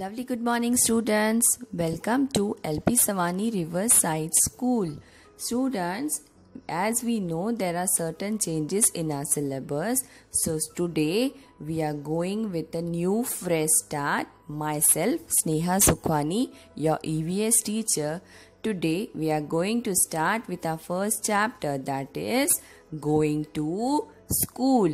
Lovely good morning students. Welcome to LP Savani Riverside School. Students, as we know there are certain changes in our syllabus. So today we are going with a new fresh start. Myself Sneha Sukhwani, your EVS teacher. Today we are going to start with our first chapter that is going to school.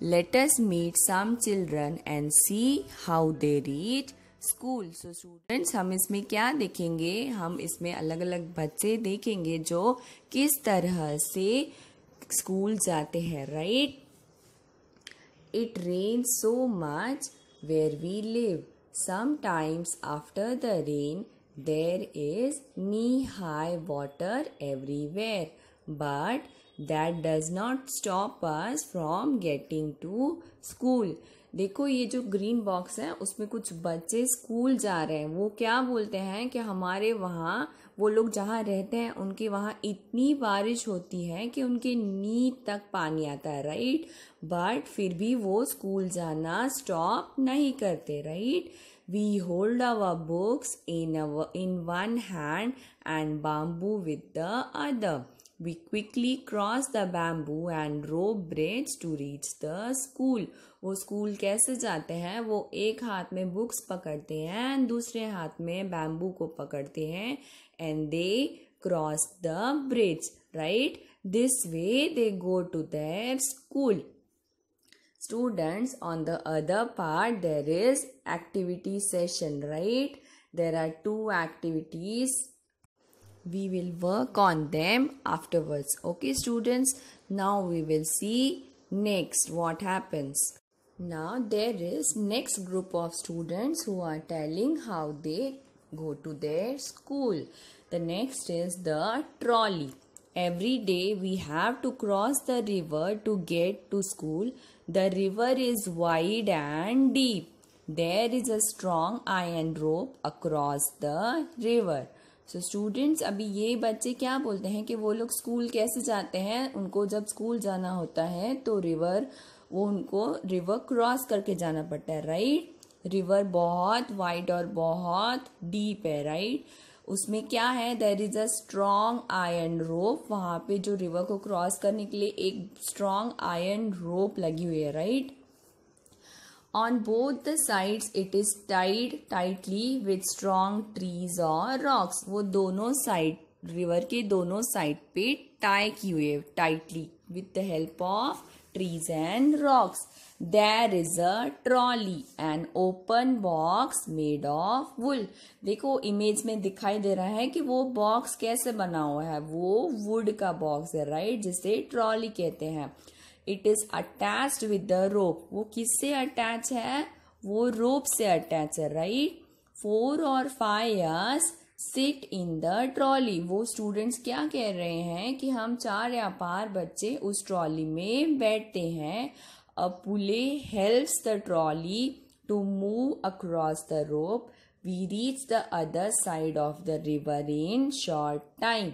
Let us meet some children and see how they read school so students हम इसमें क्या देखेंगे हम इसमें अलग अलग बच्चे देखेंगे जो किस तरह से स्कूल जाते हैं right it rain so much where we live sometimes after the rain there is knee high water everywhere but that does not stop us from getting to school देखो ये जो ग्रीन बॉक्स है उसमें कुछ बच्चे school जा रहे हैं वो क्या बोलते हैं कि हमारे वहाँ वो लोग जहाँ रहते हैं उनके वहाँ इतनी बारिश होती है कि उनके नी तक पानी आता है राइट बट फिर भी वो स्कूल जाना स्टॉप नहीं करते right we hold our books in in one hand and bamboo with the other We quickly crossed the bamboo and rope bridge to reach the school. वो स्कूल कैसे जाते हैं वो एक हाथ में बुक्स पकड़ते हैं एंड दूसरे हाथ में बैम्बू को पकड़ते हैं and they cross the bridge right this way they go to their school students on the other part there is activity session right there are two activities we will work on them afterwards okay students now we will see next what happens now there is next group of students who are telling how they go to their school the next is the trolley every day we have to cross the river to get to school the river is wide and deep there is a strong iron rope across the river so so, students अभी ये बच्चे क्या बोलते हैं कि वो लोग school कैसे जाते हैं उनको जब स्कूल जाना होता है तो रिवर वो उनको रिवर क्रॉस करके जाना पड़ता है राइट रिवर बहुत वाइड और बहुत डीप है राइट उसमें क्या है there is a strong iron rope वहाँ पे जो रिवर को क्रॉस करने के लिए एक स्ट्रांग आयरन रोप लगी हुई है right On both the sides it is tied tightly with strong trees or rocks. वो दोनों साइड रिवर के दोनों साइड पे टाई किए tightly with the help of trees and rocks. There is a trolley, an open box made of wool. देखो image में दिखाई दे रहा है कि वो बॉक्स कैसे बना हुआ है वो वुड का बॉक्स है राइट जिसे ट्रॉली कहते हैं it is attached with the rope वो किससे अटैच है वो रोप से अटैच है राइट फोर और five years sit in the trolley वो स्टूडेंट्स क्या कह रहे हैं कि हम चार या पार बच्चे उस ट्रॉली में बैठते हैं a pulley helps the trolley to move across the rope we reach the other side of the river in short time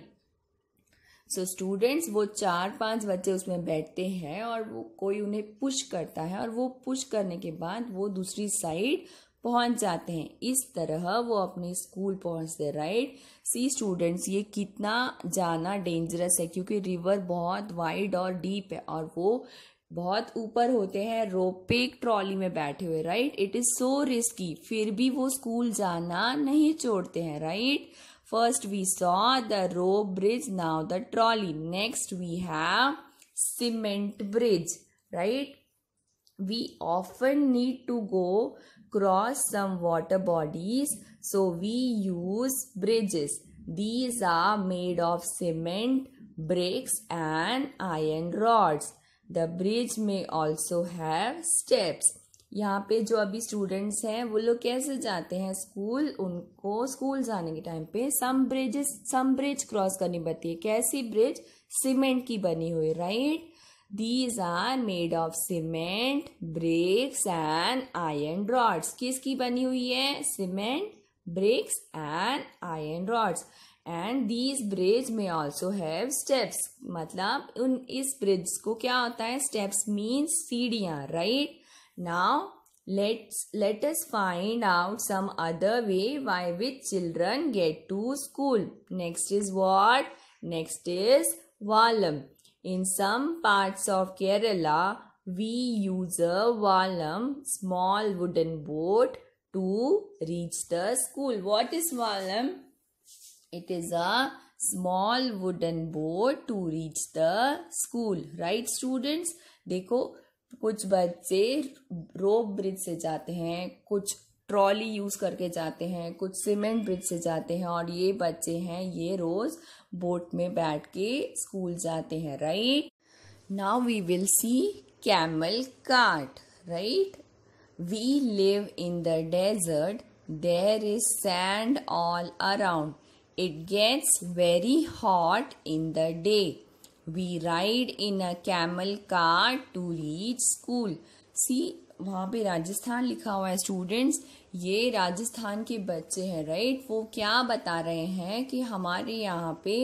so so, students वो चार पांच बच्चे उसमें बैठते हैं और वो कोई उन्हें पुश करता है और वो पुश करने के बाद वो दूसरी साइड पहुंच जाते हैं इस तरह वो अपने स्कूल पहुंचते राइट सी स्टूडेंट्स ये कितना जाना डेंजरस है क्योंकि रिवर बहुत वाइड और डीप है और वो बहुत ऊपर होते हैं रोपेक ट्रॉली में बैठे हुए right it is so risky फिर भी वो स्कूल जाना नहीं छोड़ते हैं right right? First we saw the rope bridge, now the trolley. Next we have cement bridge, right? We often need to go cross some water bodies, so we use bridges. These are made of cement, bricks and iron rods. The bridge may also have steps. यहाँ पे जो अभी students हैं वो लोग कैसे जाते हैं स्कूल उनको स्कूल जाने के टाइम पे some bridges some bridge cross करनी पड़ती है कैसी ब्रिज सीमेंट की बनी हुई right these are made of cement bricks and iron rods किसकी बनी हुई है cement bricks and iron rods and these bridge में ऑल्सो हैव स्टेप्स मतलब उन इस ब्रिज को क्या होता है स्टेप्स मीन्स सीढ़ियाँ right right? Now let's let us find out some other way by which children get to school. Next is what? Next is Valam. In some parts of Kerala, we use a Valam, small wooden boat to reach the school. What is Valam? It is a small wooden boat to reach the school. Right students? देखो कुछ बच्चे रोप bridge से जाते हैं कुछ trolley use करके जाते हैं कुछ सीमेंट ब्रिज से जाते हैं और ये बच्चे हैं ये रोज़ बोट में बैठ के स्कूल जाते हैं right now we will see camel cart right we live in the desert there is sand all around it gets very hot in the day we ride in a camel car to reach school see वहाँ पे राजस्थान लिखा हुआ है students ये राजस्थान के बच्चे हैं right वो क्या बता रहे हैं कि हमारे यहाँ पे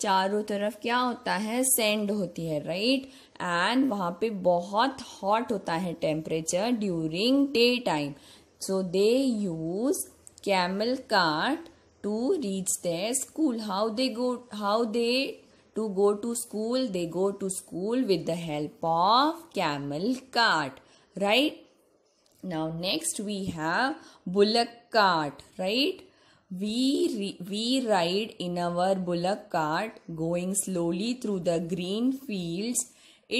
चारों तरफ क्या होता है सेंड होती है राइट एंड वहाँ पे बहुत हॉट होता है temperature during day time so they use camel cart to reach their school how they go how they to go to school they go to school with the help of camel cart right now next we have bullock cart right we we ride in our bullock cart going slowly through the green fields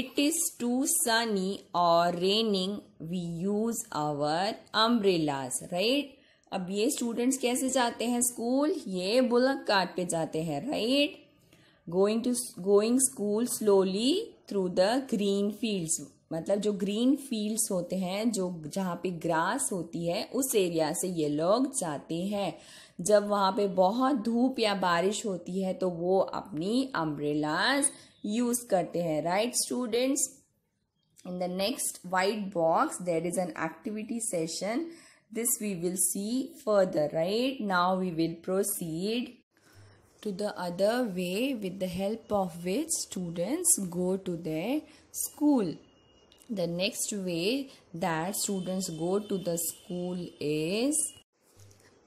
it is too sunny or raining we use our umbrellas right अब ये students कैसे जाते हैं school ये bullock cart पे जाते हैं right right? Going to going school slowly through the green fields मतलब जो ग्रीन फील्ड्स होते हैं जो जहाँ पे ग्रास होती है उस एरिया से ये लोग जाते हैं जब वहाँ पे बहुत धूप या बारिश होती है तो वो अपनी अम्ब्रेलाज यूज़ करते हैं right students in the next white box there is an activity session this we will see further right now we will proceed to the other way with the help of which students go to their school. The next way that students go to the school is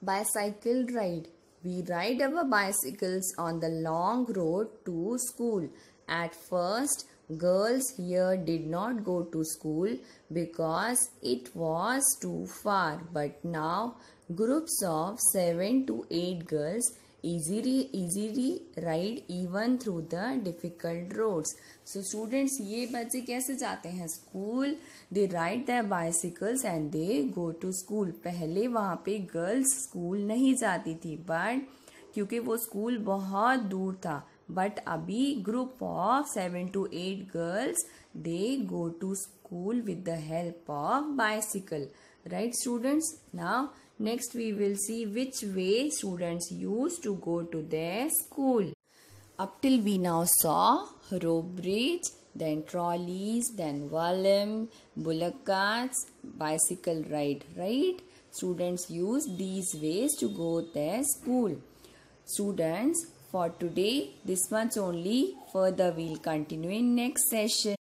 bicycle ride. We ride our bicycles on the long road to school. At first, girls here did not go to school because it was too far. But now, groups of 7 to 8 girls easily easily ride even through the difficult roads so students ये बच्चे कैसे जाते हैं school they ride the bicycles and they go to school पहले वहाँ पे girls school नहीं जाती थी बट क्योंकि वो स्कूल बहुत दूर था बट अभी group of seven to eight girls they go to school with the help of bicycle right students now Next we will see which way students use to go to their school. Up till we now saw rope bridge, then trolleys, then vellum, bullock carts, bicycle ride, right? Students use these ways to go their school. Students, for today, this much only. Further, we'll continue in next session.